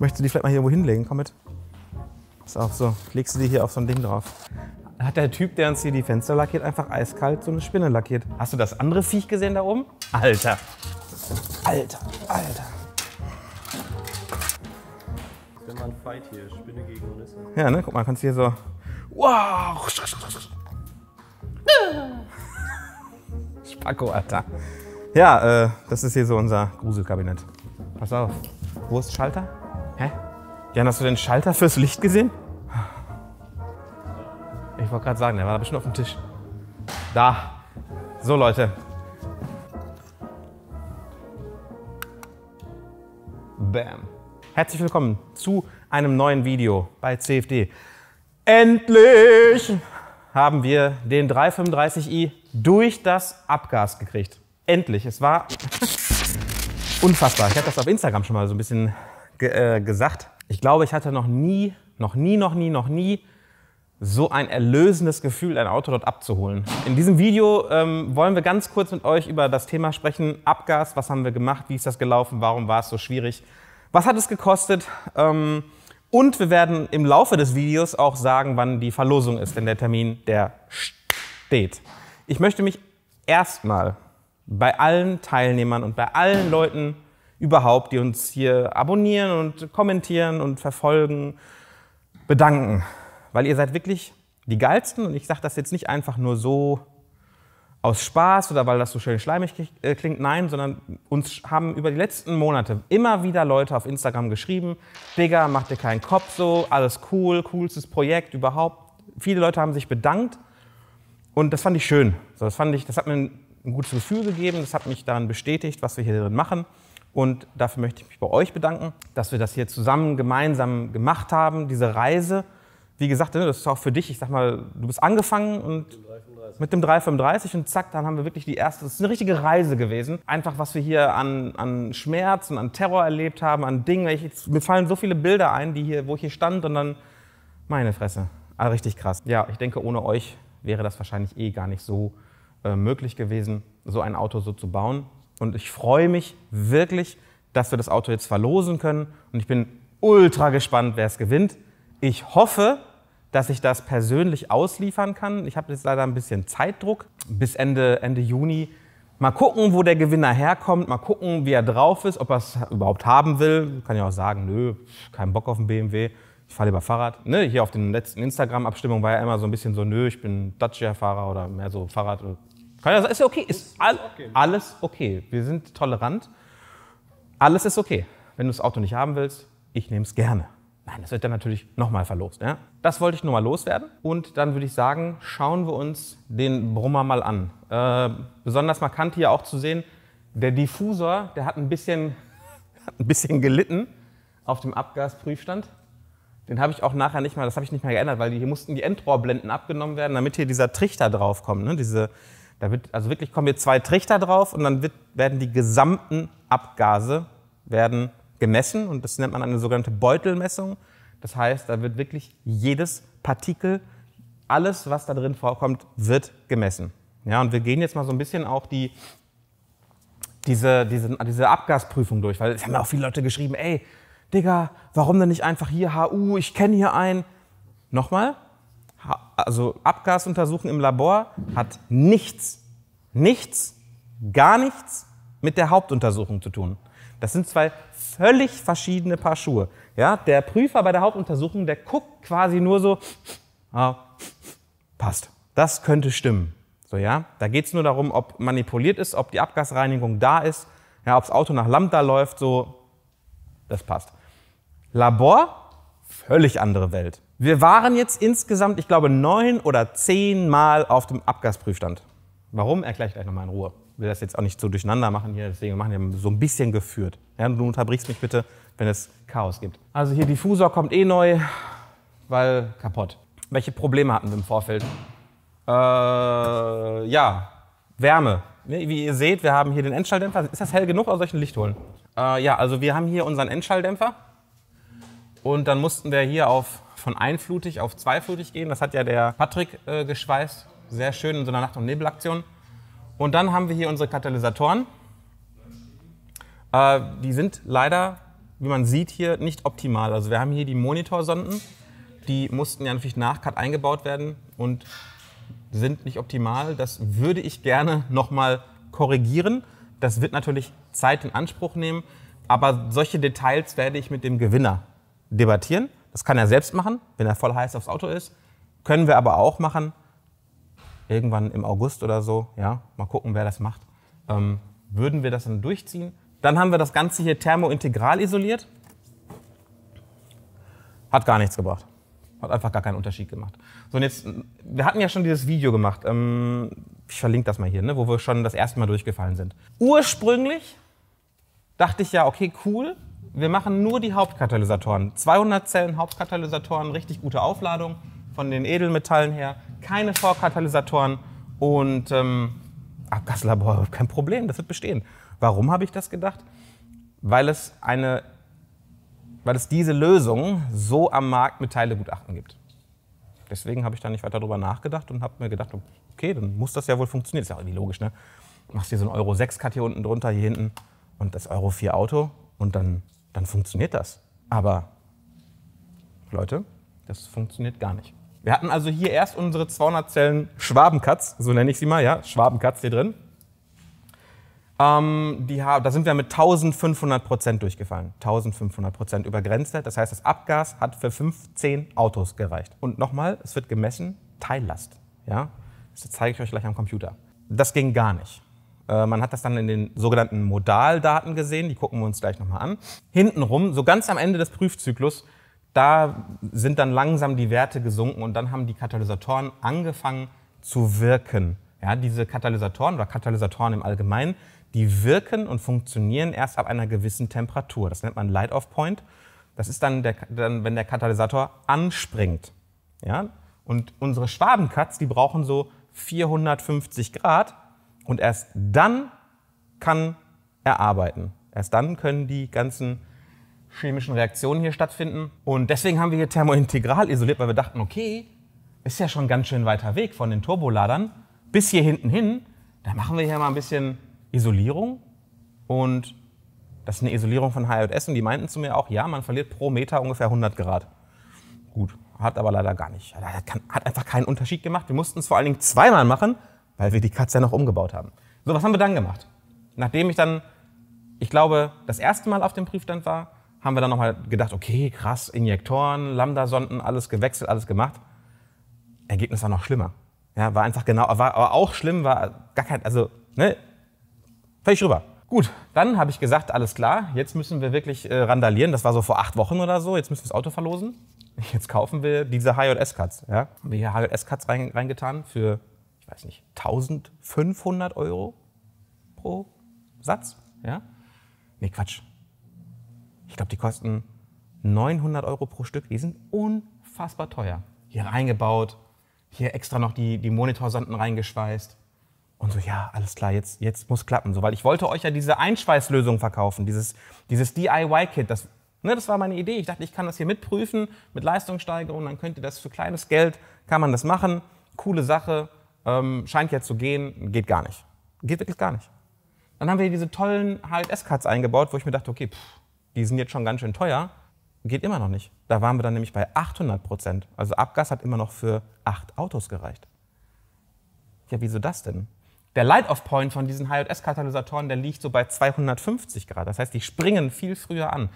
Möchtest du die vielleicht mal hier irgendwo hinlegen? Komm mit. Ist auch so. Legst du die hier auf so ein Ding drauf. Hat der Typ, der uns hier die Fenster lackiert, einfach eiskalt so eine Spinne lackiert. Hast du das andere Viech gesehen da oben? Alter. Alter, Alter. Das ist immer ein Fight hier. Spinne gegen Nüsse. Ja, ne? Guck mal, kannst hier so... Wow! Spacko, Alter. Ja, äh, das ist hier so unser Gruselkabinett. Pass auf. Wo ist Schalter? Jan, hast du den Schalter fürs Licht gesehen? Ich wollte gerade sagen, der war da bestimmt auf dem Tisch. Da. So, Leute. Bam. Herzlich willkommen zu einem neuen Video bei CFD. Endlich haben wir den 335i durch das Abgas gekriegt. Endlich. Es war unfassbar. Ich habe das auf Instagram schon mal so ein bisschen ge äh, gesagt. Ich glaube, ich hatte noch nie, noch nie, noch nie, noch nie so ein erlösendes Gefühl, ein Auto dort abzuholen. In diesem Video ähm, wollen wir ganz kurz mit euch über das Thema sprechen. Abgas, was haben wir gemacht, wie ist das gelaufen, warum war es so schwierig, was hat es gekostet. Ähm, und wir werden im Laufe des Videos auch sagen, wann die Verlosung ist, denn der Termin der steht. Ich möchte mich erstmal bei allen Teilnehmern und bei allen Leuten überhaupt, die uns hier abonnieren und kommentieren und verfolgen, bedanken. Weil ihr seid wirklich die geilsten und ich sage das jetzt nicht einfach nur so aus Spaß oder weil das so schön schleimig äh, klingt, nein, sondern uns haben über die letzten Monate immer wieder Leute auf Instagram geschrieben, Digga, mach dir keinen Kopf so, alles cool, coolstes Projekt überhaupt. Viele Leute haben sich bedankt und das fand ich schön. So, das, fand ich, das hat mir ein gutes Gefühl gegeben, das hat mich daran bestätigt, was wir hier drin machen. Und dafür möchte ich mich bei euch bedanken, dass wir das hier zusammen gemeinsam gemacht haben, diese Reise. Wie gesagt, ne, das ist auch für dich, ich sag mal, du bist angefangen und mit dem 335 und zack, dann haben wir wirklich die erste, das ist eine richtige Reise gewesen. Einfach, was wir hier an, an Schmerz und an Terror erlebt haben, an Dingen. Ich, mir fallen so viele Bilder ein, die hier, wo ich hier stand und dann, meine Fresse, ah, richtig krass. Ja, ich denke, ohne euch wäre das wahrscheinlich eh gar nicht so äh, möglich gewesen, so ein Auto so zu bauen. Und ich freue mich wirklich, dass wir das Auto jetzt verlosen können. Und ich bin ultra gespannt, wer es gewinnt. Ich hoffe, dass ich das persönlich ausliefern kann. Ich habe jetzt leider ein bisschen Zeitdruck bis Ende, Ende Juni. Mal gucken, wo der Gewinner herkommt, mal gucken, wie er drauf ist, ob er es überhaupt haben will. Kann ja auch sagen, nö, kein Bock auf den BMW, ich fahre lieber Fahrrad. Ne, hier auf den letzten Instagram-Abstimmungen war ja immer so ein bisschen so, nö, ich bin Dacia-Fahrer oder mehr so Fahrrad, ist ja okay, ist all, alles okay. Wir sind tolerant. Alles ist okay. Wenn du das Auto nicht haben willst, ich nehme es gerne. Nein, das wird dann natürlich nochmal verlost. Ja? Das wollte ich nur mal loswerden. Und dann würde ich sagen, schauen wir uns den Brummer mal an. Äh, besonders markant hier auch zu sehen, der Diffusor, der hat ein bisschen, ein bisschen gelitten auf dem Abgasprüfstand. Den habe ich auch nachher nicht mal, das habe ich nicht mehr geändert, weil hier mussten die Endrohrblenden abgenommen werden, damit hier dieser Trichter draufkommt. Ne? Diese, da wird, also wirklich kommen hier zwei Trichter drauf und dann wird, werden die gesamten Abgase werden gemessen und das nennt man eine sogenannte Beutelmessung. Das heißt, da wird wirklich jedes Partikel, alles, was da drin vorkommt, wird gemessen. Ja, und wir gehen jetzt mal so ein bisschen auch die, diese, diese, diese Abgasprüfung durch, weil es haben ja auch viele Leute geschrieben, ey, Digga, warum denn nicht einfach hier HU, ich kenne hier einen. Nochmal, also Abgasuntersuchen im Labor hat nichts, nichts, gar nichts mit der Hauptuntersuchung zu tun. Das sind zwei völlig verschiedene Paar Schuhe. Ja, der Prüfer bei der Hauptuntersuchung, der guckt quasi nur so, ah, passt, das könnte stimmen. So, ja, da geht es nur darum, ob manipuliert ist, ob die Abgasreinigung da ist, ja, ob das Auto nach Lambda läuft, so, das passt. Labor, völlig andere Welt. Wir waren jetzt insgesamt, ich glaube, neun oder zehn Mal auf dem Abgasprüfstand. Warum, erkläre ich gleich nochmal in Ruhe. Ich will das jetzt auch nicht so durcheinander machen hier, deswegen machen wir so ein bisschen geführt. Ja, du unterbrichst mich bitte, wenn es Chaos gibt. Also hier Diffusor kommt eh neu, weil kaputt. Welche Probleme hatten wir im Vorfeld? Äh, ja, Wärme. Wie ihr seht, wir haben hier den Endschalldämpfer. Ist das hell genug soll aus solchen Lichtholen? Äh, ja, also wir haben hier unseren Endschalldämpfer. Und dann mussten wir hier auf von einflutig auf zweiflutig gehen. Das hat ja der Patrick äh, geschweißt. Sehr schön in so einer Nacht- und Nebelaktion. Und dann haben wir hier unsere Katalysatoren. Äh, die sind leider, wie man sieht, hier nicht optimal. Also wir haben hier die Monitorsonden. Die mussten ja natürlich nach Cut eingebaut werden und sind nicht optimal. Das würde ich gerne nochmal korrigieren. Das wird natürlich Zeit in Anspruch nehmen. Aber solche Details werde ich mit dem Gewinner debattieren. Das kann er selbst machen, wenn er voll heiß aufs Auto ist. Können wir aber auch machen, irgendwann im August oder so, ja, mal gucken, wer das macht. Ähm, würden wir das dann durchziehen? Dann haben wir das Ganze hier thermointegral isoliert. Hat gar nichts gebracht. Hat einfach gar keinen Unterschied gemacht. So, und jetzt, wir hatten ja schon dieses Video gemacht. Ähm, ich verlinke das mal hier, ne, wo wir schon das erste Mal durchgefallen sind. Ursprünglich dachte ich ja, okay, cool, wir machen nur die Hauptkatalysatoren. 200 Zellen Hauptkatalysatoren, richtig gute Aufladung von den Edelmetallen her, keine Vorkatalysatoren und ähm, Abgaslabor, kein Problem, das wird bestehen. Warum habe ich das gedacht? Weil es eine, weil es diese Lösung so am Markt mit Teilegutachten gibt. Deswegen habe ich da nicht weiter drüber nachgedacht und habe mir gedacht, okay, dann muss das ja wohl funktionieren. Ist ja auch irgendwie logisch, ne? Machst dir so ein Euro 6 Cut hier unten drunter, hier hinten und das Euro 4 Auto und dann dann funktioniert das. Aber Leute, das funktioniert gar nicht. Wir hatten also hier erst unsere 200 Zellen Schwabenkatz, so nenne ich sie mal, ja, Schwabenkatz hier drin. Ähm, die haben, da sind wir mit 1500 Prozent durchgefallen. 1500 Prozent über Grenzwert. Das heißt, das Abgas hat für 15 Autos gereicht. Und nochmal, es wird gemessen, Teillast. Ja? Das zeige ich euch gleich am Computer. Das ging gar nicht. Äh, man hat das dann in den sogenannten Modaldaten gesehen, die gucken wir uns gleich nochmal an. Hintenrum, so ganz am Ende des Prüfzyklus, da sind dann langsam die Werte gesunken und dann haben die Katalysatoren angefangen zu wirken. Ja, diese Katalysatoren oder Katalysatoren im Allgemeinen, die wirken und funktionieren erst ab einer gewissen Temperatur. Das nennt man Light-Off-Point. Das ist dann, der, dann, wenn der Katalysator anspringt. Ja? Und unsere Schwabenkatz, die brauchen so 450 Grad, und erst dann kann er arbeiten. Erst dann können die ganzen chemischen Reaktionen hier stattfinden. Und deswegen haben wir hier thermointegral isoliert, weil wir dachten, okay, ist ja schon ganz schön weiter Weg von den Turboladern bis hier hinten hin. Da machen wir hier mal ein bisschen Isolierung. Und das ist eine Isolierung von HJS. Und die meinten zu mir auch, ja, man verliert pro Meter ungefähr 100 Grad. Gut, hat aber leider gar nicht. Hat, einfach keinen Unterschied gemacht. Wir mussten es vor allen Dingen zweimal machen, weil wir die Katze ja noch umgebaut haben. So, was haben wir dann gemacht? Nachdem ich dann, ich glaube, das erste Mal auf dem Prüfstand war, haben wir dann nochmal gedacht, okay, krass, Injektoren, Lambda-Sonden, alles gewechselt, alles gemacht. Ergebnis war noch schlimmer. Ja, war einfach genau, war aber auch schlimm, war gar kein, also, ne, völlig rüber. Gut, dann habe ich gesagt, alles klar, jetzt müssen wir wirklich äh, randalieren. Das war so vor acht Wochen oder so, jetzt müssen wir das Auto verlosen. Jetzt kaufen wir diese HJS-Cuts. Ja? Haben wir hier HJS-Cuts reingetan für weiß nicht, 1500 Euro pro Satz. Ja? Nee, Quatsch. Ich glaube, die kosten 900 Euro pro Stück. Die sind unfassbar teuer. Hier reingebaut, hier extra noch die, die Monitorsanden reingeschweißt. Und so, ja, alles klar, jetzt, jetzt muss klappen. So, weil ich wollte euch ja diese Einschweißlösung verkaufen, dieses, dieses DIY-Kit. Das, ne, das war meine Idee. Ich dachte, ich kann das hier mitprüfen mit Leistungssteigerung. Dann könnt ihr das für kleines Geld, kann man das machen. Coole Sache ähm, scheint jetzt zu gehen, geht gar nicht. Geht wirklich gar nicht. Dann haben wir diese tollen HLS-Cards eingebaut, wo ich mir dachte, okay, pff, die sind jetzt schon ganz schön teuer, geht immer noch nicht. Da waren wir dann nämlich bei 800 Prozent. Also Abgas hat immer noch für acht Autos gereicht. Ja, wieso das denn? Der Light-Off-Point von diesen HLS-Katalysatoren, der liegt so bei 250 Grad. Das heißt, die springen viel früher an.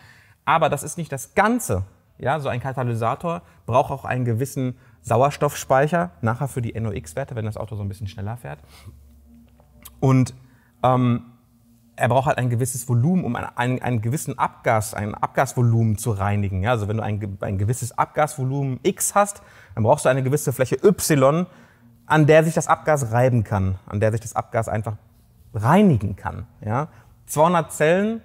Aber das ist nicht das Ganze. Ja, so ein Katalysator braucht auch einen gewissen Sauerstoffspeicher, nachher für die NOx-Werte, wenn das Auto so ein bisschen schneller fährt. Und ähm, er braucht halt ein gewisses Volumen, um einen, einen gewissen Abgas, ein Abgasvolumen zu reinigen. Ja, also wenn du ein, ein gewisses Abgasvolumen X hast, dann brauchst du eine gewisse Fläche Y, an der sich das Abgas reiben kann, an der sich das Abgas einfach reinigen kann. Ja? 200 Zellen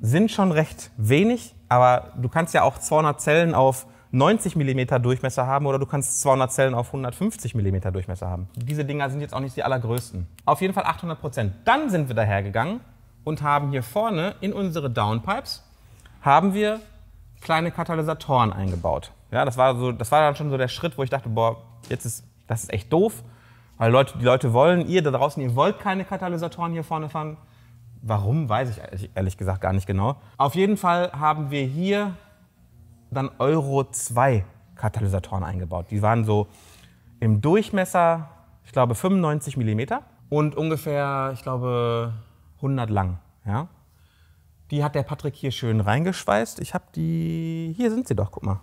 sind schon recht wenig, aber du kannst ja auch 200 Zellen auf 90 mm Durchmesser haben oder du kannst 200 Zellen auf 150 mm Durchmesser haben. Diese Dinger sind jetzt auch nicht die allergrößten. Auf jeden Fall 800 Prozent. Dann sind wir dahergegangen und haben hier vorne in unsere Downpipes haben wir kleine Katalysatoren eingebaut. Ja, das war so, das war dann schon so der Schritt, wo ich dachte, boah, jetzt ist das ist echt doof, weil Leute, die Leute wollen, ihr da draußen, ihr wollt keine Katalysatoren hier vorne fahren. Warum, weiß ich ehrlich gesagt gar nicht genau. Auf jeden Fall haben wir hier dann Euro 2 Katalysatoren eingebaut. Die waren so im Durchmesser, ich glaube 95 mm und ungefähr, ich glaube 100 lang, ja? Die hat der Patrick hier schön reingeschweißt. Ich habe die hier sind sie doch, guck mal.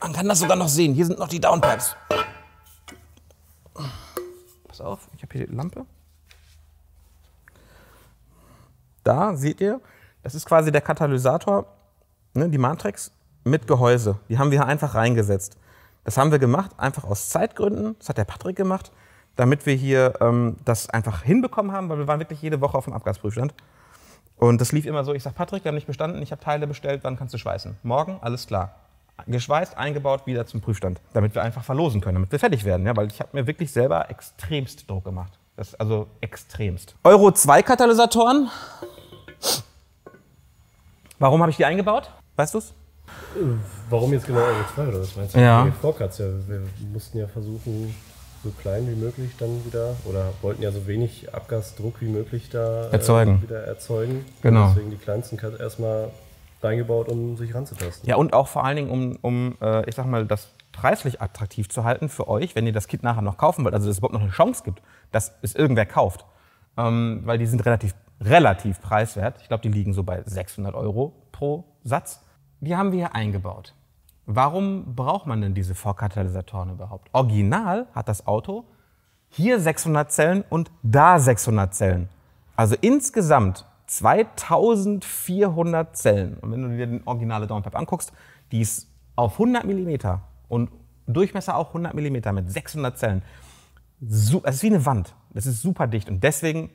Man kann das sogar noch sehen. Hier sind noch die Downpipes. Pass auf, ich habe hier die Lampe. Da seht ihr, das ist quasi der Katalysator Ne, die Matrix mit Gehäuse, die haben wir einfach reingesetzt. Das haben wir gemacht, einfach aus Zeitgründen. Das hat der Patrick gemacht, damit wir hier ähm, das einfach hinbekommen haben, weil wir waren wirklich jede Woche auf dem Abgasprüfstand. Und das lief immer so, ich sage, Patrick, wir haben nicht bestanden, ich habe Teile bestellt, wann kannst du schweißen? Morgen, alles klar. Geschweißt, eingebaut, wieder zum Prüfstand, damit wir einfach verlosen können, damit wir fertig werden. Ja, weil ich habe mir wirklich selber extremst Druck gemacht. Das ist also extremst. Euro 2 Katalysatoren. Warum habe ich die eingebaut? Weißt du es? Warum jetzt genau Euro 2 oder was meinst du? Ja. Vorkatz, ja. Wir mussten ja versuchen, so klein wie möglich dann wieder oder wollten ja so wenig Abgasdruck wie möglich da äh, erzeugen. Äh, wieder erzeugen. Genau. Und deswegen die kleinsten Cuts erstmal reingebaut, um sich ranzutasten. Ja, und auch vor allen Dingen, um, um äh, ich sag mal, das preislich attraktiv zu halten für euch, wenn ihr das Kit nachher noch kaufen wollt, also dass es überhaupt noch eine Chance gibt, dass es irgendwer kauft. Ähm, weil die sind relativ, relativ preiswert. Ich glaube, die liegen so bei 600 Euro pro Satz die haben wir hier eingebaut. Warum braucht man denn diese Vorkatalysatoren überhaupt? Original hat das Auto hier 600 Zellen und da 600 Zellen. Also insgesamt 2400 Zellen. Und wenn du dir den originale Downpipe anguckst, die ist auf 100 mm und Durchmesser auch 100 mm mit 600 Zellen. es ist wie eine Wand. Das ist super dicht und deswegen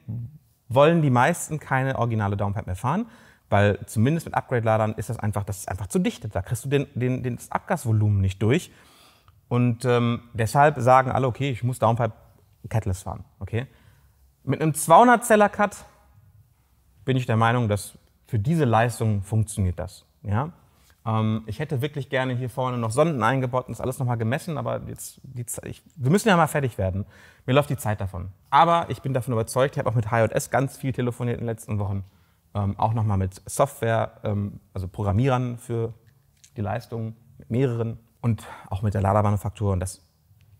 wollen die meisten keine originale Downpipe mehr fahren, weil zumindest mit Upgrade-Ladern ist das einfach, das ist einfach zu dicht. Da kriegst du den, den, den das Abgasvolumen nicht durch. Und ähm, deshalb sagen alle, okay, ich muss Downpipe Catalyst fahren. Okay? Mit einem 200-Zeller-Cut bin ich der Meinung, dass für diese Leistung funktioniert das. Ja? Ähm, ich hätte wirklich gerne hier vorne noch Sonden eingebaut und das alles nochmal gemessen, aber jetzt, die, ich, wir müssen ja mal fertig werden. Mir läuft die Zeit davon. Aber ich bin davon überzeugt, ich habe auch mit HJS ganz viel telefoniert in den letzten Wochen ähm, auch nochmal mit Software, ähm, also Programmierern für die Leistung, mit mehreren und auch mit der Ladermanufaktur und das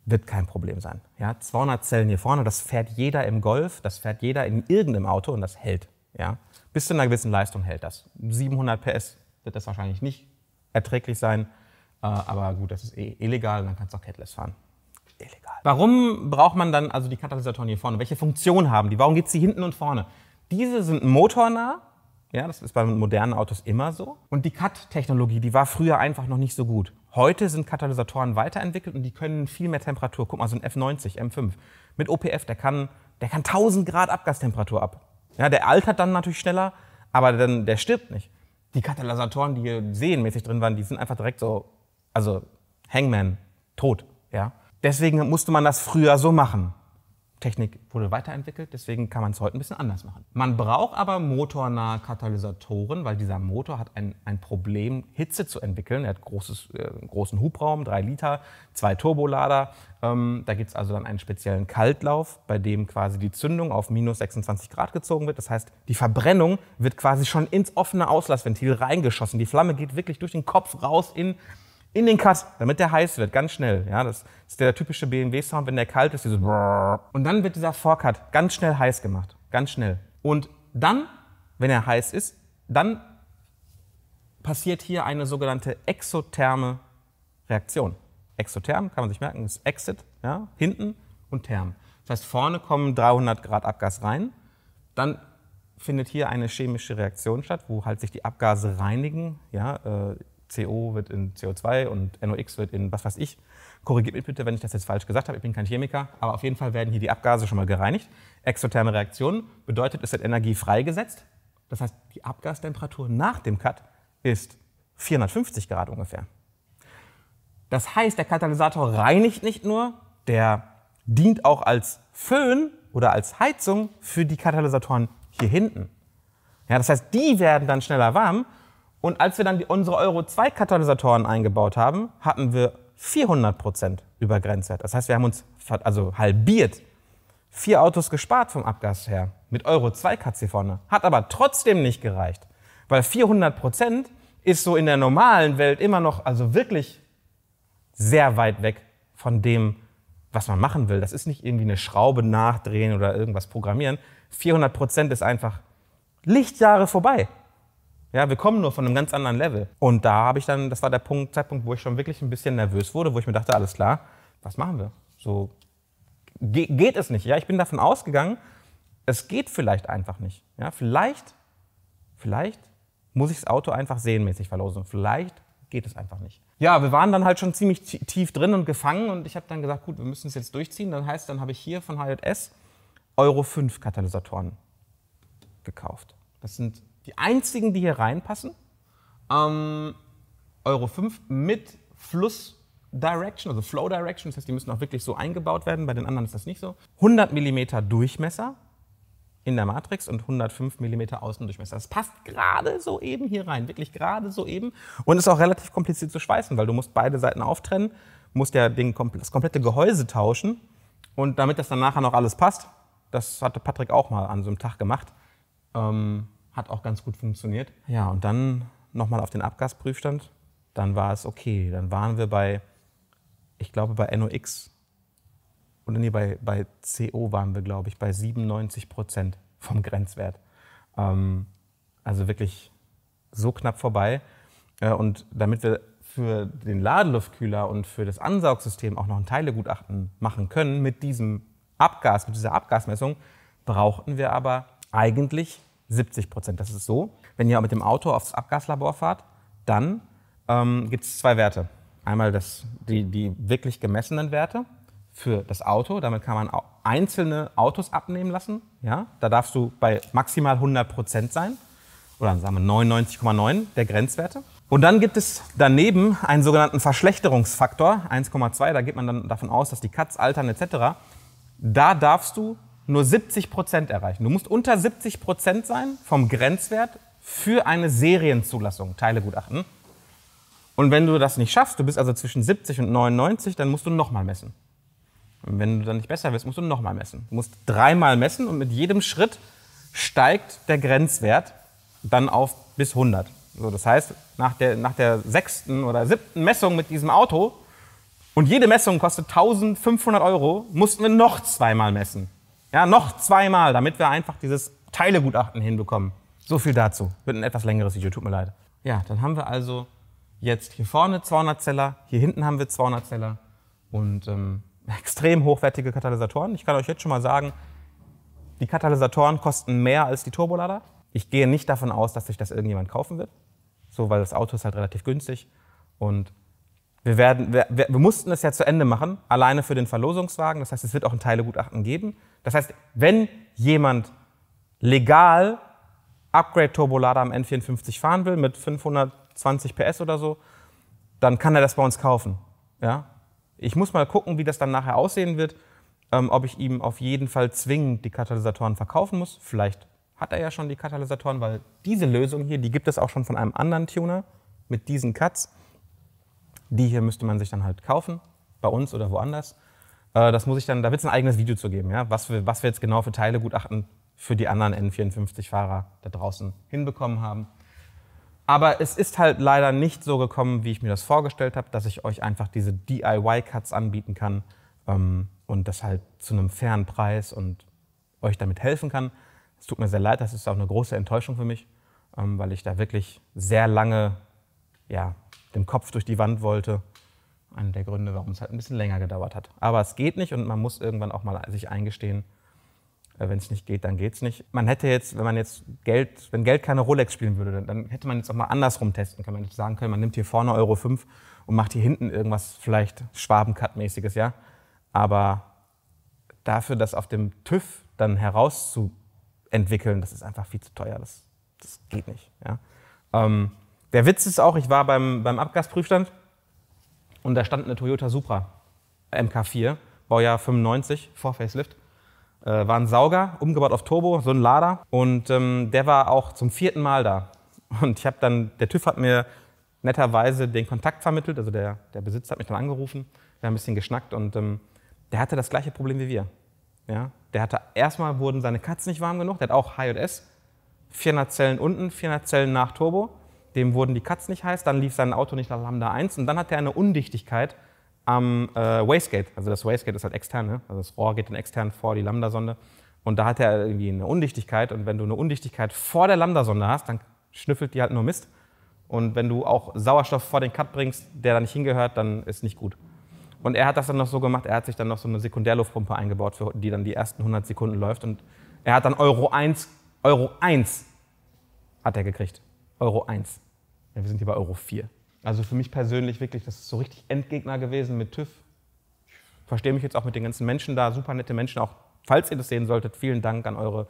wird kein Problem sein. Ja, 200 Zellen hier vorne, das fährt jeder im Golf, das fährt jeder in irgendeinem Auto und das hält. Ja, bis zu einer gewissen Leistung hält das. 700 PS wird das wahrscheinlich nicht erträglich sein, äh, aber gut, das ist eh illegal und dann kannst du auch Catless fahren. Illegal. Warum braucht man dann also die Katalysatoren hier vorne? Welche Funktion haben die? Warum gibt es die hinten und vorne? Diese sind motornah, ja, das ist bei modernen Autos immer so. Und die cut technologie die war früher einfach noch nicht so gut. Heute sind Katalysatoren weiterentwickelt und die können viel mehr Temperatur. Guck mal, so ein F90, M5 mit OPF, der kann, der kann 1000 Grad Abgastemperatur ab. Ja, der altert dann natürlich schneller, aber dann, der stirbt nicht. Die Katalysatoren, die sehenmäßig drin waren, die sind einfach direkt so, also Hangman, tot. Ja? Deswegen musste man das früher so machen. Technik wurde weiterentwickelt, deswegen kann man es heute ein bisschen anders machen. Man braucht aber motornahe Katalysatoren, weil dieser Motor hat ein, ein Problem, Hitze zu entwickeln. Er hat großes, äh, großen Hubraum, drei Liter, zwei Turbolader. Ähm, da gibt es also dann einen speziellen Kaltlauf, bei dem quasi die Zündung auf minus 26 Grad gezogen wird. Das heißt, die Verbrennung wird quasi schon ins offene Auslassventil reingeschossen. Die Flamme geht wirklich durch den Kopf raus in in den Cut, damit der heiß wird, ganz schnell. Ja, das ist der typische BMW-Sound, wenn der kalt ist, dieses Und dann wird dieser Vorcut ganz schnell heiß gemacht, ganz schnell. Und dann, wenn er heiß ist, dann passiert hier eine sogenannte exotherme Reaktion. Exotherm kann man sich merken, ist Exit, ja, hinten und Therm. Das heißt, vorne kommen 300 Grad Abgas rein, dann findet hier eine chemische Reaktion statt, wo halt sich die Abgase reinigen, ja, äh, CO wird in CO2 und NOx wird in was weiß ich. Korrigiert mich bitte, wenn ich das jetzt falsch gesagt habe. Ich bin kein Chemiker, aber auf jeden Fall werden hier die Abgase schon mal gereinigt. Exotherme Reaktion bedeutet, es wird Energie freigesetzt. Das heißt, die Abgastemperatur nach dem Cut ist 450 Grad ungefähr. Das heißt, der Katalysator reinigt nicht nur, der dient auch als Föhn oder als Heizung für die Katalysatoren hier hinten. Ja, das heißt, die werden dann schneller warm und als wir dann die, unsere Euro-2-Katalysatoren eingebaut haben, hatten wir 400 Prozent über Das heißt, wir haben uns also halbiert. Vier Autos gespart vom Abgas her mit Euro-2-KC vorne. Hat aber trotzdem nicht gereicht, weil 400 Prozent ist so in der normalen Welt immer noch also wirklich sehr weit weg von dem, was man machen will. Das ist nicht irgendwie eine Schraube nachdrehen oder irgendwas programmieren. 400 Prozent ist einfach Lichtjahre vorbei. Ja, wir kommen nur von einem ganz anderen Level. Und da habe ich dann, das war der Punkt, Zeitpunkt, wo ich schon wirklich ein bisschen nervös wurde, wo ich mir dachte, alles klar, was machen wir? So ge geht es nicht. Ja, ich bin davon ausgegangen, es geht vielleicht einfach nicht. Ja, vielleicht, vielleicht muss ich das Auto einfach sehenmäßig verlosen. Vielleicht geht es einfach nicht. Ja, wir waren dann halt schon ziemlich tief drin und gefangen und ich habe dann gesagt, gut, wir müssen es jetzt durchziehen. Dann heißt, dann habe ich hier von HJS Euro 5 Katalysatoren gekauft. Das sind die einzigen, die hier reinpassen. Ähm, Euro 5 mit Fluss Direction, also Flow Direction, das heißt, die müssen auch wirklich so eingebaut werden, bei den anderen ist das nicht so. 100 mm Durchmesser in der Matrix und 105 mm Außendurchmesser. Das passt gerade so eben hier rein, wirklich gerade so eben und ist auch relativ kompliziert zu schweißen, weil du musst beide Seiten auftrennen, musst ja den, das komplette Gehäuse tauschen und damit das dann nachher noch alles passt, das hatte Patrick auch mal an so einem Tag gemacht, ähm, hat auch ganz gut funktioniert. Ja, und dann nochmal auf den Abgasprüfstand. Dann war es okay. Dann waren wir bei, ich glaube, bei NOx. Oder nee, bei, bei CO waren wir, glaube ich, bei 97 Prozent vom Grenzwert. Ähm, also wirklich so knapp vorbei. Äh, und damit wir für den Ladeluftkühler und für das Ansaugsystem auch noch ein Teilegutachten machen können mit diesem Abgas, mit dieser Abgasmessung, brauchten wir aber eigentlich 70 Prozent. Das ist so, wenn ihr mit dem Auto aufs Abgaslabor fahrt, dann ähm, gibt es zwei Werte. Einmal das, die, die wirklich gemessenen Werte für das Auto. Damit kann man auch einzelne Autos abnehmen lassen. Ja? Da darfst du bei maximal 100 Prozent sein. Oder sagen wir 99,9 der Grenzwerte. Und dann gibt es daneben einen sogenannten Verschlechterungsfaktor, 1,2. Da geht man dann davon aus, dass die Cuts altern etc. Da darfst du nur 70 Prozent erreichen. Du musst unter 70 Prozent sein vom Grenzwert für eine Serienzulassung, Teilegutachten. Und wenn du das nicht schaffst, du bist also zwischen 70 und 99, dann musst du nochmal messen. Und wenn du dann nicht besser wirst, musst du nochmal messen. Du musst dreimal messen und mit jedem Schritt steigt der Grenzwert dann auf bis 100. So, das heißt, nach der, nach der sechsten oder siebten Messung mit diesem Auto und jede Messung kostet 1500 Euro, mussten wir noch zweimal messen. Ja, noch zweimal, damit wir einfach dieses Teilegutachten hinbekommen. So viel dazu. Wird ein etwas längeres Video, tut mir leid. Ja, dann haben wir also jetzt hier vorne 200 Zeller, hier hinten haben wir 200 Zeller und ähm, extrem hochwertige Katalysatoren. Ich kann euch jetzt schon mal sagen, die Katalysatoren kosten mehr als die Turbolader. Ich gehe nicht davon aus, dass sich das irgendjemand kaufen wird, so weil das Auto ist halt relativ günstig und wir, werden, wir, wir, mussten es ja zu Ende machen, alleine für den Verlosungswagen. Das heißt, es wird auch ein Teilegutachten geben. Das heißt, wenn jemand legal Upgrade Turbolader am N54 fahren will mit 520 PS oder so, dann kann er das bei uns kaufen. Ja? Ich muss mal gucken, wie das dann nachher aussehen wird, ähm, ob ich ihm auf jeden Fall zwingend die Katalysatoren verkaufen muss. Vielleicht hat er ja schon die Katalysatoren, weil diese Lösung hier, die gibt es auch schon von einem anderen Tuner mit diesen Cuts. Die hier müsste man sich dann halt kaufen, bei uns oder woanders. Äh, das muss ich dann, da wird es ein eigenes Video zu geben, ja? was, wir, was wir jetzt genau für Teilegutachten für die anderen N54-Fahrer da draußen hinbekommen haben. Aber es ist halt leider nicht so gekommen, wie ich mir das vorgestellt habe, dass ich euch einfach diese DIY-Cuts anbieten kann ähm, und das halt zu einem fairen Preis und euch damit helfen kann. Es tut mir sehr leid, das ist auch eine große Enttäuschung für mich, ähm, weil ich da wirklich sehr lange ja, dem Kopf durch die Wand wollte. Einer der Gründe, warum es halt ein bisschen länger gedauert hat. Aber es geht nicht und man muss irgendwann auch mal sich eingestehen, äh, wenn es nicht geht, dann geht es nicht. Man hätte jetzt, wenn man jetzt Geld, wenn Geld keine Rolex spielen würde, dann hätte man jetzt auch mal andersrum testen können. Man hätte sagen können, man nimmt hier vorne Euro 5 und macht hier hinten irgendwas vielleicht Schwabencut-mäßiges, ja. Aber dafür, das auf dem TÜV dann herauszuentwickeln, das ist einfach viel zu teuer. Das, das geht nicht. Ja? Ähm, der Witz ist auch, ich war beim, beim Abgasprüfstand und da stand eine Toyota Supra MK4, Baujahr 95, vor Facelift. Äh, war ein Sauger, umgebaut auf Turbo, so ein Lader. Und ähm, der war auch zum vierten Mal da. Und ich habe dann, der TÜV hat mir netterweise den Kontakt vermittelt, also der, der Besitzer hat mich dann angerufen, wir haben ein bisschen geschnackt und ähm, der hatte das gleiche Problem wie wir. Ja? Der hatte, erstmal wurden seine Katzen nicht warm genug, der hat auch H&S, 400 Zellen unten, 400 Zellen nach Turbo dem wurden die Cuts nicht heiß, dann lief sein Auto nicht nach Lambda 1 und dann hat er eine Undichtigkeit am äh, Wastegate. Also das Wastegate ist halt extern, ne? also das Rohr geht dann extern vor die Lambda-Sonde und da hat er irgendwie eine Undichtigkeit und wenn du eine Undichtigkeit vor der Lambda-Sonde hast, dann schnüffelt die halt nur Mist und wenn du auch Sauerstoff vor den Cut bringst, der da nicht hingehört, dann ist nicht gut. Und er hat das dann noch so gemacht, er hat sich dann noch so eine Sekundärluftpumpe eingebaut, für die dann die ersten 100 Sekunden läuft und er hat dann Euro 1, Euro 1 hat er gekriegt. Euro 1. Ja, wir sind hier bei Euro 4. Also für mich persönlich wirklich, das ist so richtig Endgegner gewesen mit TÜV. Ich verstehe mich jetzt auch mit den ganzen Menschen da, super nette Menschen. Auch falls ihr das sehen solltet, vielen Dank an eure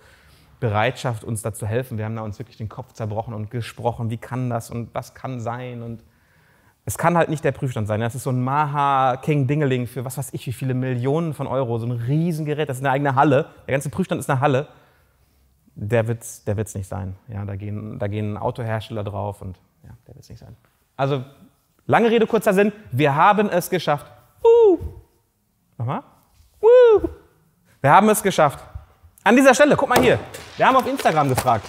Bereitschaft, uns da zu helfen. Wir haben da uns wirklich den Kopf zerbrochen und gesprochen, wie kann das und was kann sein und es kann halt nicht der Prüfstand sein. Das ist so ein Maha King Dingeling für was weiß ich, wie viele Millionen von Euro, so ein Riesengerät, das ist eine eigene Halle. Der ganze Prüfstand ist eine Halle der wird es der wird's nicht sein. Ja, da, gehen, da gehen Autohersteller drauf und ja, der wird es nicht sein. Also, lange Rede, kurzer Sinn, wir haben es geschafft. Uh! Nochmal. Uh! Wir haben es geschafft. An dieser Stelle, guck mal hier. Wir haben auf Instagram gefragt.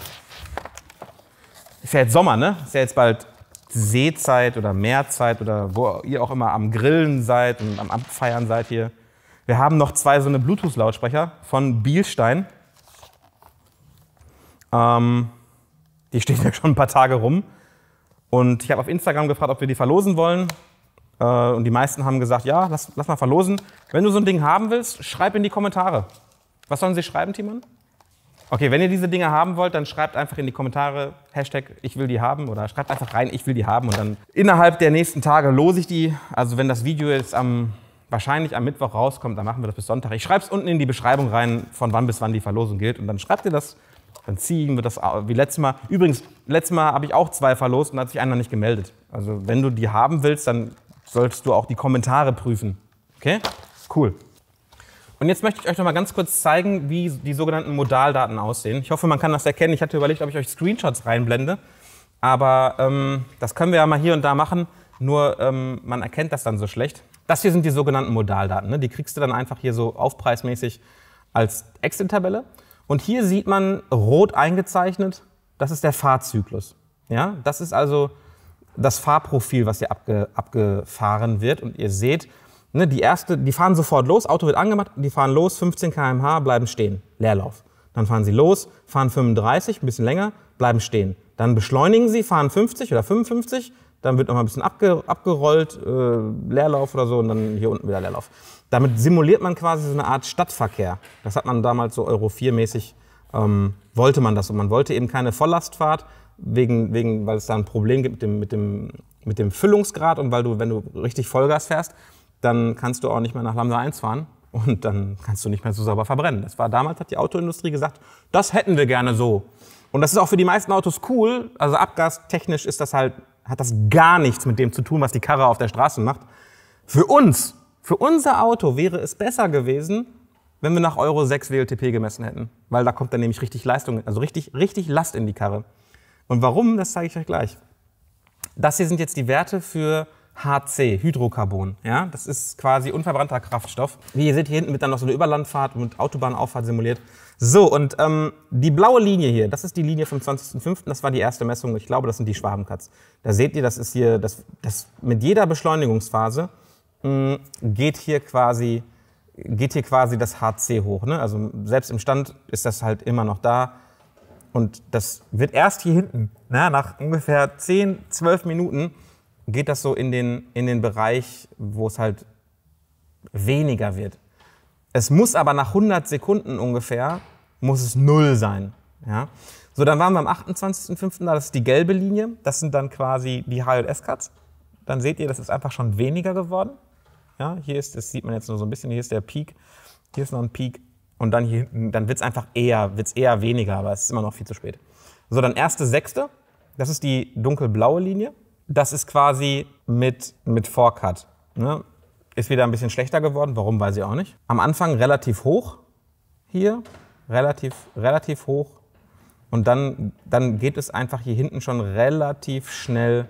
Ist ja jetzt Sommer, ne? Ist ja jetzt bald Seezeit oder Meerzeit oder wo ihr auch immer am Grillen seid und am Abfeiern seid hier. Wir haben noch zwei so eine Bluetooth-Lautsprecher von Bielstein. Ähm, die stehen ja schon ein paar Tage rum. Und ich habe auf Instagram gefragt, ob wir die verlosen wollen. Äh, und die meisten haben gesagt, ja, lass, lass mal verlosen. Wenn du so ein Ding haben willst, schreib in die Kommentare. Was sollen sie schreiben, Timon? Okay, wenn ihr diese Dinge haben wollt, dann schreibt einfach in die Kommentare Hashtag ich will die haben oder schreibt einfach rein, ich will die haben und dann innerhalb der nächsten Tage lose ich die. Also wenn das Video jetzt am, wahrscheinlich am Mittwoch rauskommt, dann machen wir das bis Sonntag. Ich schreibe es unten in die Beschreibung rein, von wann bis wann die Verlosung gilt und dann schreibt ihr das dann ziehen wir das wie letztes Mal. Übrigens, letztes Mal habe ich auch zwei verlost und hat sich einer nicht gemeldet. Also wenn du die haben willst, dann solltest du auch die Kommentare prüfen. Okay? Cool. Und jetzt möchte ich euch noch mal ganz kurz zeigen, wie die sogenannten Modaldaten aussehen. Ich hoffe, man kann das erkennen. Ich hatte überlegt, ob ich euch Screenshots reinblende. Aber ähm, das können wir ja mal hier und da machen. Nur ähm, man erkennt das dann so schlecht. Das hier sind die sogenannten Modaldaten. Ne? Die kriegst du dann einfach hier so aufpreismäßig als Excel-Tabelle. Und hier sieht man rot eingezeichnet, das ist der Fahrzyklus. Ja? Das ist also das Fahrprofil, was hier abge, abgefahren wird. Und ihr seht, ne, die erste, die fahren sofort los, Auto wird angemacht, die fahren los, 15 km/h, bleiben stehen, Leerlauf. Dann fahren sie los, fahren 35, ein bisschen länger, bleiben stehen. Dann beschleunigen sie, fahren 50 oder 55, dann wird nochmal ein bisschen abge, abgerollt, äh, Leerlauf oder so und dann hier unten wieder Leerlauf damit simuliert man quasi so eine Art Stadtverkehr. Das hat man damals so Euro 4-mäßig, ähm, wollte man das. Und man wollte eben keine Volllastfahrt, wegen, wegen, weil es da ein Problem gibt mit dem, mit, dem, mit dem Füllungsgrad und weil du, wenn du richtig Vollgas fährst, dann kannst du auch nicht mehr nach Lambda 1 fahren und dann kannst du nicht mehr so sauber verbrennen. Das war damals, hat die Autoindustrie gesagt, das hätten wir gerne so. Und das ist auch für die meisten Autos cool. Also abgastechnisch ist das halt, hat das gar nichts mit dem zu tun, was die Karre auf der Straße macht. Für uns für unser Auto wäre es besser gewesen, wenn wir nach Euro 6 WLTP gemessen hätten, weil da kommt dann nämlich richtig Leistung, also richtig, richtig Last in die Karre. Und warum, das zeige ich euch gleich. Das hier sind jetzt die Werte für HC, Hydrocarbon. Ja? Das ist quasi unverbrannter Kraftstoff. Wie ihr seht, hier hinten wird dann noch so eine Überlandfahrt und Autobahnauffahrt simuliert. So, und ähm, die blaue Linie hier, das ist die Linie vom 20.05., das war die erste Messung. Ich glaube, das sind die Schwabenkatz. Da seht ihr, das ist hier, das, das mit jeder Beschleunigungsphase Mm, geht hier quasi geht hier quasi das HC hoch. Ne? Also selbst im Stand ist das halt immer noch da. Und das wird erst hier hinten, na, ne? nach ungefähr 10, 12 Minuten, geht das so in den, in den Bereich, wo es halt weniger wird. Es muss aber nach 100 Sekunden ungefähr, muss es null sein. Ja? So, dann waren wir am 28.05. da, das ist die gelbe Linie. Das sind dann quasi die hls cuts Dann seht ihr, das ist einfach schon weniger geworden. Ja, hier ist, das sieht man jetzt nur so ein bisschen, hier ist der Peak, hier ist noch ein Peak und dann hier hinten, dann wird es einfach eher, wird's eher weniger, aber es ist immer noch viel zu spät. So, dann erste sechste, das ist die dunkelblaue Linie. Das ist quasi mit, mit Forecut. Ne? Ist wieder ein bisschen schlechter geworden, warum weiß ich auch nicht. Am Anfang relativ hoch, hier, relativ, relativ hoch. Und dann, dann geht es einfach hier hinten schon relativ schnell.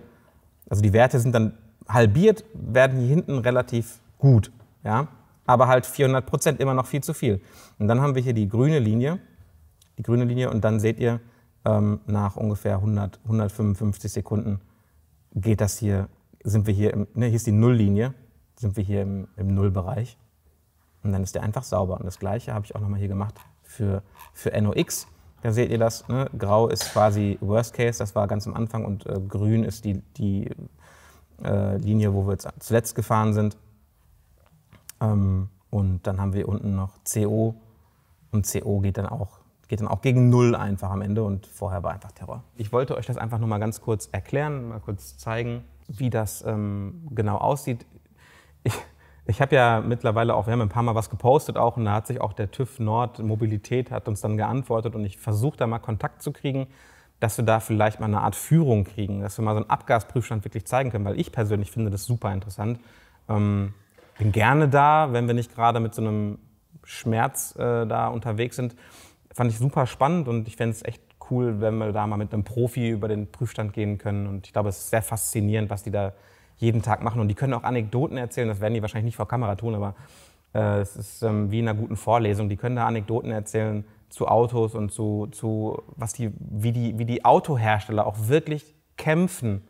Also die Werte sind dann halbiert, werden hier hinten relativ gut, ja, aber halt 400 Prozent immer noch viel zu viel. Und dann haben wir hier die grüne Linie, die grüne Linie und dann seht ihr, ähm, nach ungefähr 100, 155 Sekunden geht das hier, sind wir hier, im, ne, hier ist die Nulllinie, sind wir hier im, im Nullbereich und dann ist der einfach sauber. Und das gleiche habe ich auch nochmal hier gemacht für, für NOx. Da seht ihr das, ne? grau ist quasi Worst Case, das war ganz am Anfang und äh, grün ist die, die äh, Linie, wo wir jetzt zuletzt gefahren sind. Ähm, und dann haben wir unten noch CO und CO geht dann auch geht dann auch gegen Null einfach am Ende und vorher war einfach Terror. Ich wollte euch das einfach nur mal ganz kurz erklären, mal kurz zeigen, wie das ähm, genau aussieht. Ich, ich habe ja mittlerweile auch, wir haben ein paar Mal was gepostet auch und da hat sich auch der TÜV Nord Mobilität hat uns dann geantwortet und ich versuche da mal Kontakt zu kriegen, dass wir da vielleicht mal eine Art Führung kriegen, dass wir mal so einen Abgasprüfstand wirklich zeigen können, weil ich persönlich finde das super interessant. Ähm, bin gerne da, wenn wir nicht gerade mit so einem Schmerz äh, da unterwegs sind. Fand ich super spannend und ich fände es echt cool, wenn wir da mal mit einem Profi über den Prüfstand gehen können. Und ich glaube, es ist sehr faszinierend, was die da jeden Tag machen. Und die können auch Anekdoten erzählen, das werden die wahrscheinlich nicht vor Kamera tun, aber äh, es ist ähm, wie in einer guten Vorlesung. Die können da Anekdoten erzählen zu Autos und zu, zu was die, wie, die, wie die Autohersteller auch wirklich kämpfen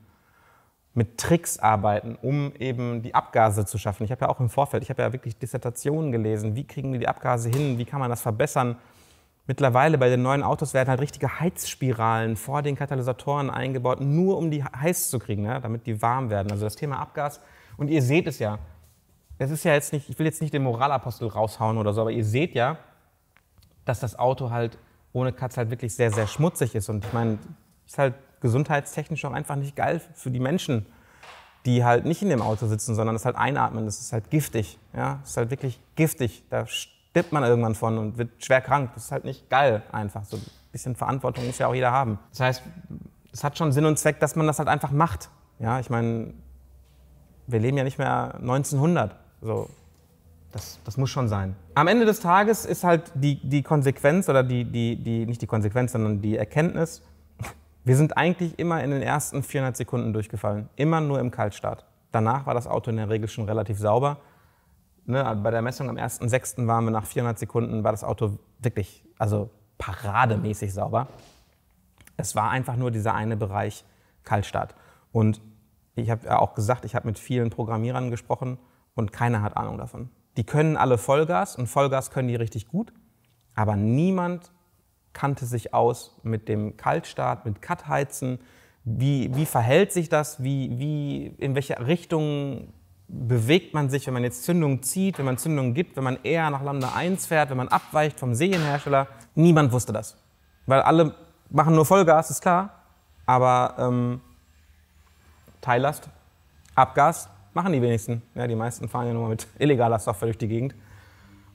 mit Tricks arbeiten, um eben die Abgase zu schaffen. Ich habe ja auch im Vorfeld, ich habe ja wirklich Dissertationen gelesen, wie kriegen wir die Abgase hin, wie kann man das verbessern. Mittlerweile bei den neuen Autos werden halt richtige Heizspiralen vor den Katalysatoren eingebaut, nur um die heiß zu kriegen, ne? damit die warm werden. Also das Thema Abgas, und ihr seht es ja, es ist ja jetzt nicht, ich will jetzt nicht den Moralapostel raushauen oder so, aber ihr seht ja, dass das Auto halt ohne Katz halt wirklich sehr, sehr schmutzig ist. Und ich meine, es ist halt gesundheitstechnisch auch einfach nicht geil für die Menschen, die halt nicht in dem Auto sitzen, sondern das halt einatmen. Das ist halt giftig. Ja, das ist halt wirklich giftig. Da stirbt man irgendwann von und wird schwer krank. Das ist halt nicht geil einfach. So ein bisschen Verantwortung muss ja auch jeder haben. Das heißt, es hat schon Sinn und Zweck, dass man das halt einfach macht. Ja, ich meine, wir leben ja nicht mehr 1900. So, das, das, muss schon sein. Am Ende des Tages ist halt die, die Konsequenz oder die, die, die, nicht die Konsequenz, sondern die Erkenntnis, wir sind eigentlich immer in den ersten 400 Sekunden durchgefallen, immer nur im Kaltstart. Danach war das Auto in der Regel schon relativ sauber. Ne, bei der Messung am 1.6. waren wir nach 400 Sekunden, war das Auto wirklich, also parademäßig sauber. Es war einfach nur dieser eine Bereich Kaltstart. Und ich habe auch gesagt, ich habe mit vielen Programmierern gesprochen und keiner hat Ahnung davon. Die können alle Vollgas und Vollgas können die richtig gut, aber niemand kannte sich aus mit dem Kaltstart, mit Kattheizen. Wie, wie verhält sich das? Wie, wie, in welche Richtung bewegt man sich, wenn man jetzt Zündungen zieht, wenn man Zündungen gibt, wenn man eher nach Lambda 1 fährt, wenn man abweicht vom Serienhersteller? Niemand wusste das. Weil alle machen nur Vollgas, ist klar. Aber ähm, Teillast, Abgas machen die wenigsten. Ja, die meisten fahren ja nur mit illegaler Software durch die Gegend.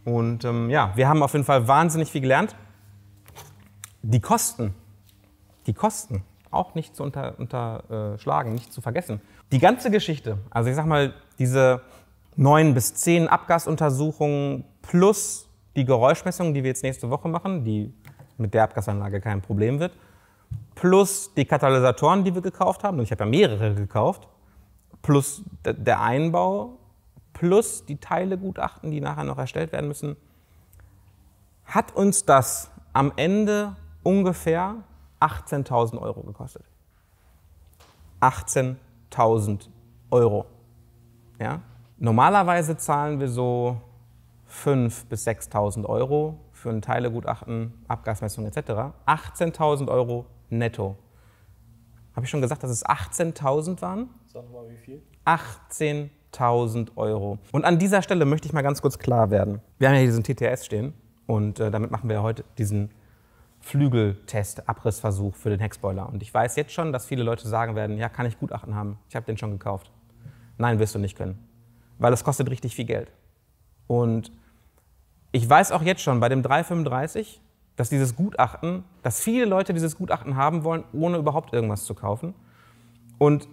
Und ähm, ja, wir haben auf jeden Fall wahnsinnig viel gelernt die Kosten, die Kosten auch nicht zu unter, unterschlagen, nicht zu vergessen. Die ganze Geschichte, also ich sag mal, diese neun bis zehn Abgasuntersuchungen plus die Geräuschmessung, die wir jetzt nächste Woche machen, die mit der Abgasanlage kein Problem wird, plus die Katalysatoren, die wir gekauft haben, und ich habe ja mehrere gekauft, plus der Einbau, plus die Teilegutachten, die nachher noch erstellt werden müssen, hat uns das am Ende ungefähr 18.000 Euro gekostet. 18.000 Euro. Ja? Normalerweise zahlen wir so 5.000 bis 6.000 Euro für ein Teilegutachten, Abgasmessung etc. 18.000 Euro netto. Habe ich schon gesagt, dass es 18.000 waren? Sag mal, wie viel? 18.000 Euro. Und an dieser Stelle möchte ich mal ganz kurz klar werden. Wir haben ja hier diesen TTS stehen und äh, damit machen wir heute diesen Flügeltest, Abrissversuch für den Heckspoiler. Und ich weiß jetzt schon, dass viele Leute sagen werden, ja, kann ich Gutachten haben, ich habe den schon gekauft. Nein, wirst du nicht können, weil das kostet richtig viel Geld. Und ich weiß auch jetzt schon bei dem 335, dass dieses Gutachten, dass viele Leute dieses Gutachten haben wollen, ohne überhaupt irgendwas zu kaufen. Und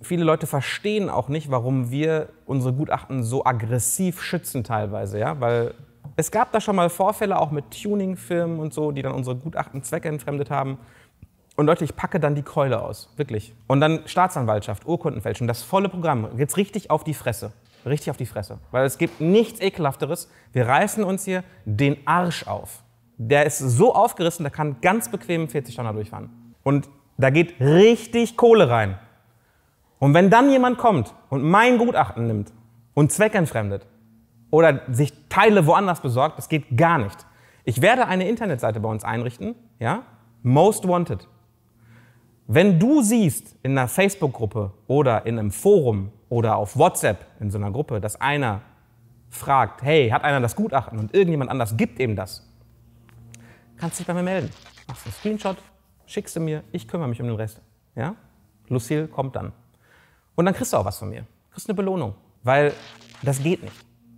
viele Leute verstehen auch nicht, warum wir unsere Gutachten so aggressiv schützen teilweise, ja, weil Genau. Es gab da schon mal Vorfälle, auch mit Tuning-Filmen und so, die dann unsere Gutachten zweckentfremdet haben. Und Leute, ich packe dann die Keule aus, wirklich. Und dann Staatsanwaltschaft, Urkundenfälschung, das volle Programm. Geht's richtig auf die Fresse. Richtig auf die Fresse. Weil es gibt nichts Ekelhafteres. Wir reißen uns hier den Arsch auf. Der ist so aufgerissen, der kann ganz bequem 40 Tonner durchfahren. Und da geht richtig Kohle rein. Und wenn dann jemand kommt und mein Gutachten nimmt und zweckentfremdet oder sich Teile woanders besorgt. Das geht gar nicht. Ich werde eine Internetseite bei uns einrichten, ja? Most Wanted. Wenn du siehst in einer Facebook-Gruppe oder in einem Forum oder auf WhatsApp in so einer Gruppe, dass einer fragt, hey, hat einer das Gutachten und irgendjemand anders gibt ihm das, kannst du dich bei mir melden. Machst einen Screenshot, schickst du mir, ich kümmere mich um den Rest. Ja? Lucille kommt dann. Und dann kriegst du auch was von mir. Kriegst eine Belohnung. Weil das geht nicht.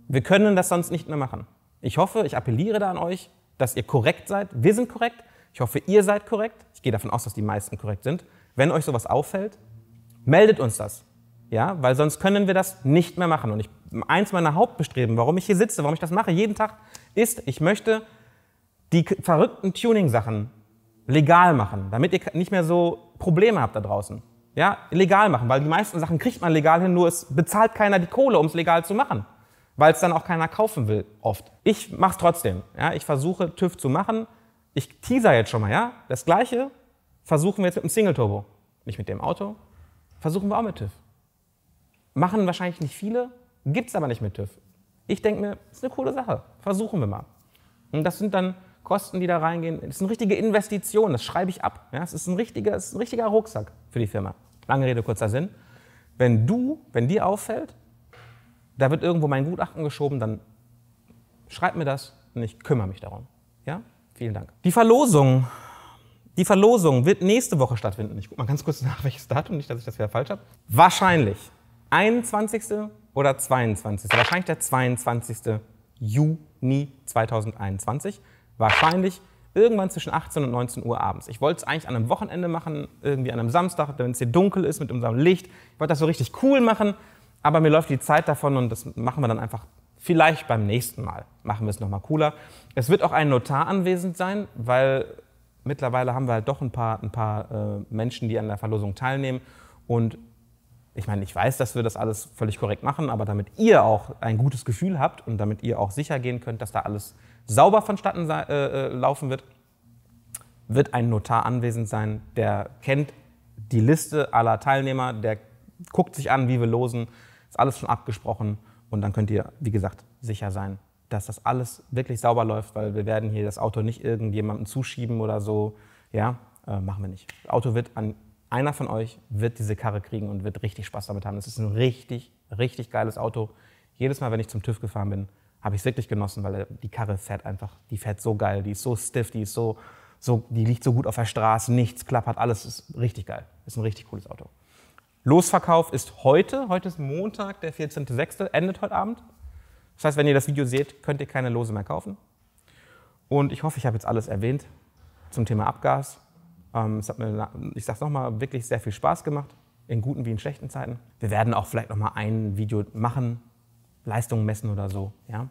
Wir können das sonst nicht mehr machen. Ich hoffe, ich appelliere da an euch, dass ihr korrekt seid. Wir sind korrekt. Ich hoffe, ihr seid korrekt. Ich gehe davon aus, dass die meisten korrekt sind. Wenn euch sowas auffällt, meldet uns das. Ja, weil sonst können wir das nicht mehr machen. Und ich, eins meiner Hauptbestreben, warum ich hier sitze, warum ich das mache jeden Tag, ist, ich möchte die verrückten Tuning-Sachen legal machen, damit ihr nicht mehr so Probleme habt da draußen. Ja, legal machen, weil die meisten Sachen kriegt man legal hin, nur es bezahlt keiner die Kohle, um es legal zu machen weil es dann auch keiner kaufen will, oft. Ich mache es trotzdem. Ja? Ich versuche TÜV zu machen. Ich teaser jetzt schon mal, ja? Das gleiche versuchen wir jetzt mit dem Single Turbo. Nicht mit dem Auto. Versuchen wir auch mit TÜV. Machen wahrscheinlich nicht viele, gibt es aber nicht mit TÜV. Ich denke mir, ist eine coole Sache. Versuchen wir mal. Und das sind dann Kosten, die da reingehen. Das ist eine richtige Investition, das schreibe ich ab. Ja? Das, ist ein richtiger, das ist ein richtiger Rucksack für die Firma. Lange Rede, kurzer Sinn. Wenn du, wenn dir auffällt, da wird irgendwo mein Gutachten geschoben, dann schreibt mir das und ich kümmere mich darum. Ja? Vielen Dank. Die Verlosung. Die Verlosung wird nächste Woche stattfinden. Ich gucke mal ganz kurz nach, welches Datum, nicht, dass ich das wieder falsch habe. Wahrscheinlich 21. oder 22. Wahrscheinlich der 22. Juni 2021. Wahrscheinlich irgendwann zwischen 18 und 19 Uhr abends. Ich wollte es eigentlich an einem Wochenende machen, irgendwie an einem Samstag, wenn es hier dunkel ist mit unserem Licht. Ich wollte das so richtig cool machen, aber mir läuft die Zeit davon und das machen wir dann einfach vielleicht beim nächsten Mal. Machen wir es nochmal cooler. Es wird auch ein Notar anwesend sein, weil mittlerweile haben wir halt doch ein paar, ein paar äh, Menschen, die an der Verlosung teilnehmen. Und ich meine, ich weiß, dass wir das alles völlig korrekt machen, aber damit ihr auch ein gutes Gefühl habt und damit ihr auch sicher gehen könnt, dass da alles sauber vonstatten äh, äh, laufen wird, wird ein Notar anwesend sein, der kennt die Liste aller Teilnehmer, der guckt sich an, wie wir losen, ist alles schon abgesprochen und dann könnt ihr, wie gesagt, sicher sein, dass das alles wirklich sauber läuft, weil wir werden hier das Auto nicht irgendjemandem zuschieben oder so. Ja, äh, machen wir nicht. Das Auto wird an einer von euch wird diese Karre kriegen und wird richtig Spaß damit haben. Das ist ein richtig, richtig geiles Auto. Jedes Mal, wenn ich zum TÜV gefahren bin, habe ich es wirklich genossen, weil die Karre fährt einfach, die fährt so geil, die ist so stiff, die ist so, so, die liegt so gut auf der Straße, nichts klappert, alles ist richtig geil. Ist ein richtig cooles Auto. Losverkauf ist heute. Heute ist Montag, der 14.06. endet heute Abend. Das heißt, wenn ihr das Video seht, könnt ihr keine Lose mehr kaufen. Und ich hoffe, ich habe jetzt alles erwähnt zum Thema Abgas. Ähm, es hat mir, ich sage es nochmal, wirklich sehr viel Spaß gemacht, in guten wie in schlechten Zeiten. Wir werden auch vielleicht nochmal ein Video machen, Leistungen messen oder so. Ja?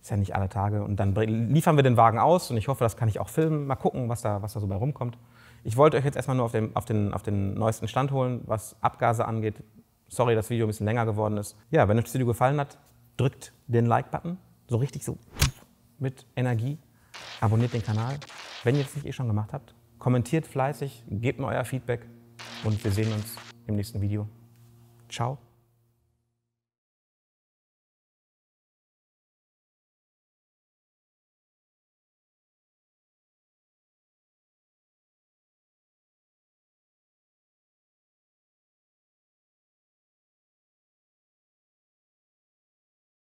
Ist ja nicht alle Tage. Und dann liefern wir den Wagen aus und ich hoffe, das kann ich auch filmen. Mal gucken, was da, was da so bei rumkommt. Ich wollte euch jetzt erstmal nur auf den, auf, den, auf den neuesten Stand holen, was Abgase angeht. Sorry, dass das Video ein bisschen länger geworden ist. Ja, wenn euch das Video gefallen hat, drückt den Like-Button, so richtig so mit Energie. Abonniert den Kanal, wenn ihr es nicht eh schon gemacht habt. Kommentiert fleißig, gebt mir euer Feedback und wir sehen uns im nächsten Video. Ciao.